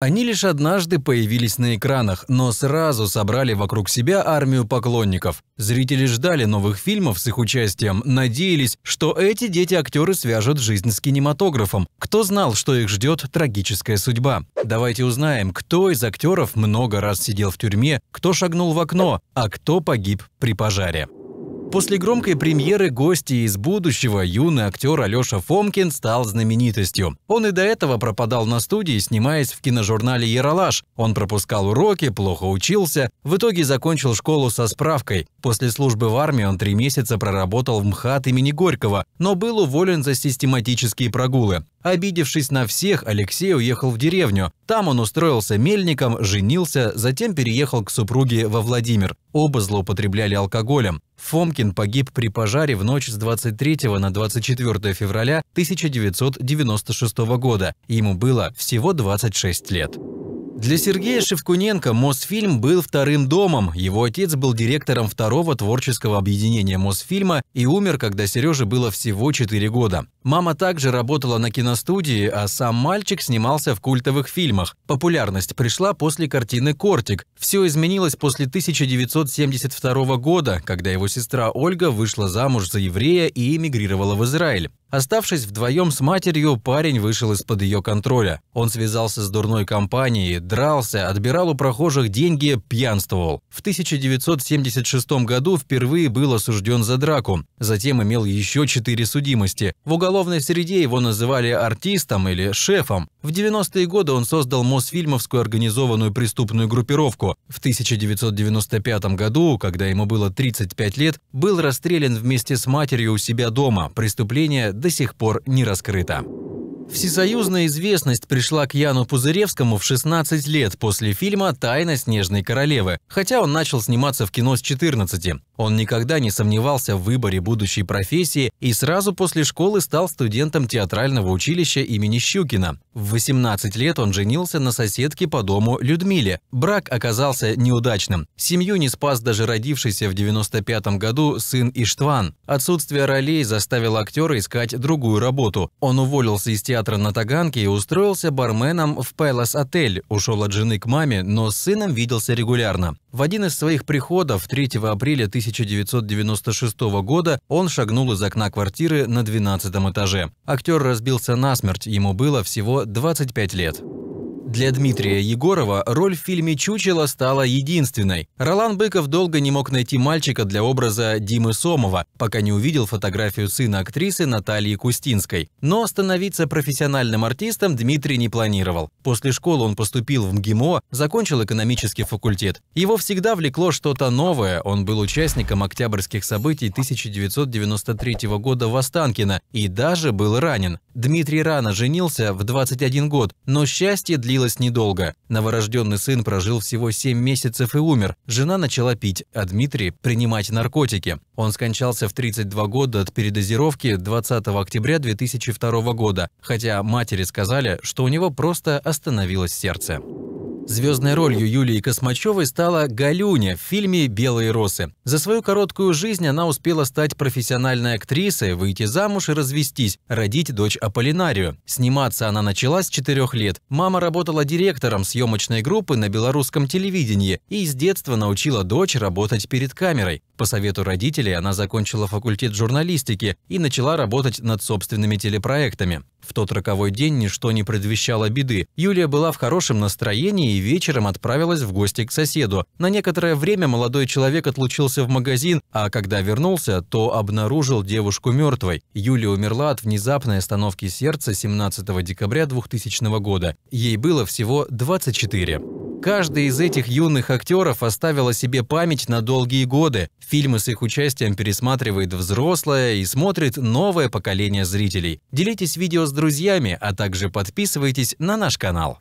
Они лишь однажды появились на экранах, но сразу собрали вокруг себя армию поклонников. Зрители ждали новых фильмов с их участием, надеялись, что эти дети-актеры свяжут жизнь с кинематографом. Кто знал, что их ждет трагическая судьба? Давайте узнаем, кто из актеров много раз сидел в тюрьме, кто шагнул в окно, а кто погиб при пожаре. После громкой премьеры гости из будущего юный актер Алеша Фомкин стал знаменитостью. Он и до этого пропадал на студии, снимаясь в киножурнале «Яралаш». Он пропускал уроки, плохо учился, в итоге закончил школу со справкой. После службы в армии он три месяца проработал в МХАТ имени Горького, но был уволен за систематические прогулы. Обидевшись на всех, Алексей уехал в деревню. Там он устроился мельником, женился, затем переехал к супруге во Владимир. Оба злоупотребляли алкоголем. Фомкин погиб при пожаре в ночь с 23 на 24 февраля 1996 года. Ему было всего 26 лет. Для Сергея Шевкуненко Мосфильм был вторым домом. Его отец был директором второго творческого объединения Мосфильма и умер, когда Сереже было всего 4 года. Мама также работала на киностудии, а сам мальчик снимался в культовых фильмах. Популярность пришла после картины «Кортик». Все изменилось после 1972 года, когда его сестра Ольга вышла замуж за еврея и эмигрировала в Израиль. Оставшись вдвоем с матерью, парень вышел из-под ее контроля. Он связался с дурной компанией, дрался, отбирал у прохожих деньги, пьянствовал. В 1976 году впервые был осужден за драку. Затем имел еще четыре судимости. В уголовной среде его называли артистом или шефом. В 90-е годы он создал Мосфильмовскую организованную преступную группировку. В 1995 году, когда ему было 35 лет, был расстрелян вместе с матерью у себя дома. Преступление до сих пор не раскрыта. Всесоюзная известность пришла к Яну Пузыревскому в 16 лет после фильма «Тайна снежной королевы», хотя он начал сниматься в кино с 14. Он никогда не сомневался в выборе будущей профессии и сразу после школы стал студентом театрального училища имени Щукина. В 18 лет он женился на соседке по дому Людмиле. Брак оказался неудачным. Семью не спас даже родившийся в 95 году сын Иштван. Отсутствие ролей заставило актера искать другую работу. Он уволился из театра театра на Таганке и устроился барменом в Пэлас-отель. Ушел от жены к маме, но с сыном виделся регулярно. В один из своих приходов 3 апреля 1996 года он шагнул из окна квартиры на 12 этаже. Актер разбился насмерть, ему было всего 25 лет. Для Дмитрия Егорова роль в фильме «Чучело» стала единственной. Ролан Быков долго не мог найти мальчика для образа Димы Сомова, пока не увидел фотографию сына актрисы Натальи Кустинской. Но становиться профессиональным артистом Дмитрий не планировал. После школы он поступил в МГИМО, закончил экономический факультет. Его всегда влекло что-то новое, он был участником октябрьских событий 1993 года в Останкино и даже был ранен. Дмитрий рано женился, в 21 год, но счастье длилось недолго. Новорожденный сын прожил всего 7 месяцев и умер. Жена начала пить, а Дмитрий – принимать наркотики. Он скончался в 32 года от передозировки 20 октября 2002 года, хотя матери сказали, что у него просто остановилось сердце. Звездной ролью Юлии Космачевой стала Галюня в фильме «Белые росы». За свою короткую жизнь она успела стать профессиональной актрисой, выйти замуж и развестись, родить дочь Аполлинарию. Сниматься она начала с четырех лет. Мама работала директором съемочной группы на белорусском телевидении и с детства научила дочь работать перед камерой. По совету родителей она закончила факультет журналистики и начала работать над собственными телепроектами. В тот роковой день ничто не предвещало беды. Юлия была в хорошем настроении и вечером отправилась в гости к соседу. На некоторое время молодой человек отлучился в магазин, а когда вернулся, то обнаружил девушку мертвой. Юлия умерла от внезапной остановки сердца 17 декабря 2000 года. Ей было всего 24. Каждый из этих юных актеров оставил о себе память на долгие годы. Фильмы с их участием пересматривает взрослое и смотрит новое поколение зрителей. Делитесь видео с друзьями, а также подписывайтесь на наш канал.